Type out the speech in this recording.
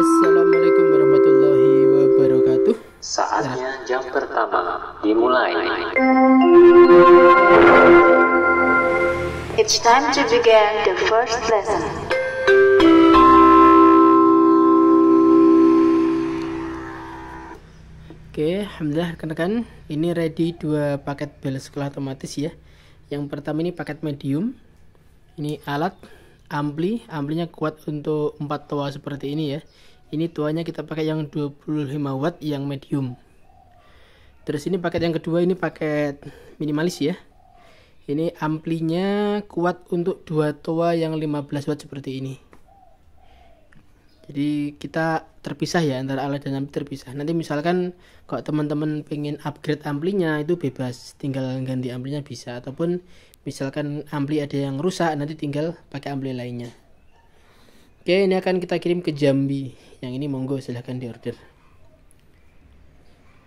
Assalamualaikum warahmatullahi wabarakatuh. Saatnya jam pertama dimulai. It's time to begin the first lesson. Oke, alhamdulillah rekan-rekan, ini ready dua paket bel sekolah otomatis ya. Yang pertama ini paket medium. Ini alat ampli amplinya kuat untuk 4 toa seperti ini ya ini tuanya kita pakai yang 25 watt yang medium terus ini paket yang kedua ini paket minimalis ya ini amplinya kuat untuk dua toa yang 15 watt seperti ini jadi kita terpisah ya antara alat dan ampli terpisah nanti misalkan kalau teman-teman pengen upgrade amplinya itu bebas tinggal ganti amplinya bisa ataupun misalkan ampli ada yang rusak nanti tinggal pakai ampli lainnya oke ini akan kita kirim ke Jambi yang ini monggo silahkan diorder